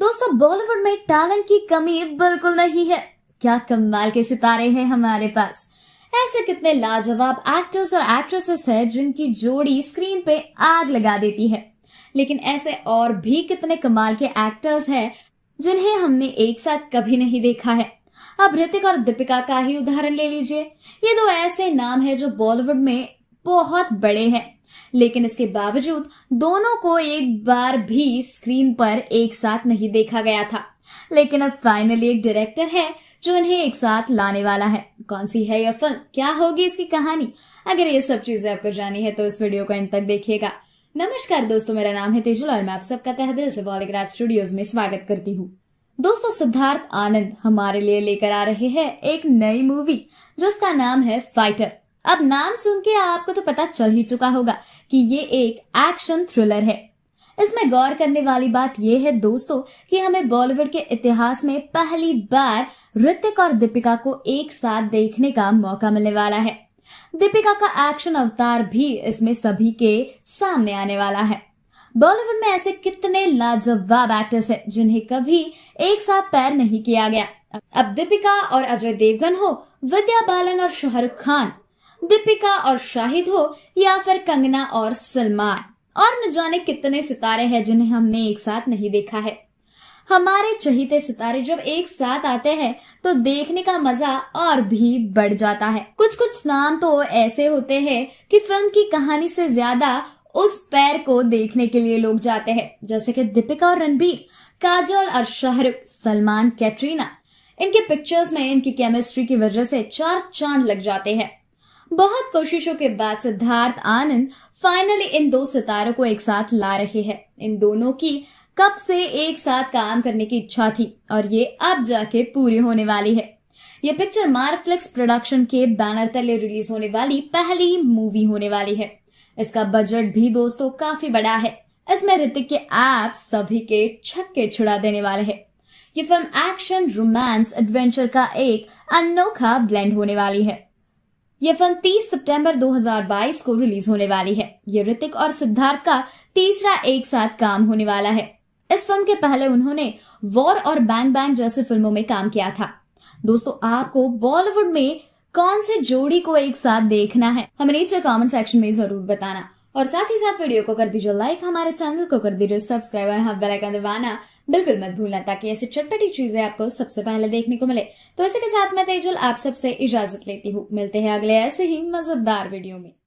दोस्तों बॉलीवुड में टैलेंट की कमी बिल्कुल नहीं है क्या कमाल के सितारे हैं हमारे पास ऐसे कितने लाजवाब एक्टर्स और एक्ट्रेसेस हैं जिनकी जोड़ी स्क्रीन पे आग लगा देती है लेकिन ऐसे और भी कितने कमाल के एक्टर्स हैं जिन्हें हमने एक साथ कभी नहीं देखा है अब ऋतिक और दीपिका का ही उदाहरण ले लीजिए ये दो ऐसे नाम है जो बॉलीवुड में बहुत बड़े हैं लेकिन इसके बावजूद दोनों को एक बार भी स्क्रीन पर एक साथ नहीं देखा गया था लेकिन अब फाइनली एक डायरेक्टर है जो इन्हें एक साथ लाने वाला है कौन सी है यह फिल्म क्या होगी इसकी कहानी अगर ये सब चीजें आपको जानी है तो इस वीडियो को एंड तक देखिएगा नमस्कार दोस्तों मेरा नाम है तेजल और मैं आप सबका तह दिल से बॉलीग्राज स्टूडियोज में स्वागत करती हूँ दोस्तों सिद्धार्थ आनंद हमारे लिए लेकर आ रहे हैं एक नई मूवी जिसका नाम है फाइटर अब नाम सुन के आपको तो पता चल ही चुका होगा कि ये एक एक्शन थ्रिलर है इसमें गौर करने वाली बात यह है दोस्तों कि हमें बॉलीवुड के इतिहास में पहली बार ऋतिक और दीपिका को एक साथ देखने का मौका मिलने वाला है दीपिका का एक्शन अवतार भी इसमें सभी के सामने आने वाला है बॉलीवुड में ऐसे कितने लाजवाब एक्टर्स हैं जिन्हें कभी एक साथ पैर नहीं किया गया अब दीपिका और अजय देवगन हो विद्या बालन और शाहरुख खान दीपिका और शाहिद हो या फिर कंगना और सलमान और न जाने कितने सितारे हैं जिन्हें हमने एक साथ नहीं देखा है हमारे चहीते सितारे जब एक साथ आते हैं तो देखने का मजा और भी बढ़ जाता है कुछ कुछ नाम तो ऐसे होते हैं कि फिल्म की कहानी से ज्यादा उस पैर को देखने के लिए लोग जाते हैं जैसे कि दीपिका और रणबीर काजल और शाहरुख सलमान कैटरीना इनके पिक्चर्स में इनकी केमिस्ट्री की वजह से चार चांद लग जाते हैं बहुत कोशिशों के बाद सिद्धार्थ आनंद फाइनली इन दो सितारों को एक साथ ला रहे हैं इन दोनों की कब से एक साथ काम करने की इच्छा थी और ये अब जाके पूरी होने वाली है ये पिक्चर मारफ्लिक्स प्रोडक्शन के बैनर तले रिलीज होने वाली पहली मूवी होने वाली है इसका बजट भी दोस्तों काफी बड़ा है इसमें ऋतिक के ऐप सभी के छक्के छुड़ा देने वाले हैं ये फिल्म एक्शन रोमांस एडवेंचर का एक अनोखा ब्लेंड होने वाली है ये फिल्म 30 सितंबर 2022 को रिलीज होने वाली है ये ऋतिक और सिद्धार्थ का तीसरा एक साथ काम होने वाला है इस फिल्म के पहले उन्होंने वॉर और बैंग बैंग जैसी फिल्मों में काम किया था दोस्तों आपको बॉलीवुड में कौन से जोड़ी को एक साथ देखना है हमें नीचे कमेंट सेक्शन में जरूर बताना और साथ ही साथ वीडियो को कर दीजिए लाइक हमारे चैनल को कर दीजिए सब्सक्राइब और हाँ बेल आइकन दबाना बिल्कुल मत भूलना ताकि ऐसी चटपटी चीजें आपको सबसे पहले देखने को मिले तो इसी के साथ मैं तेजल आप सबसे इजाजत लेती हूँ मिलते हैं अगले ऐसे ही मजेदार वीडियो में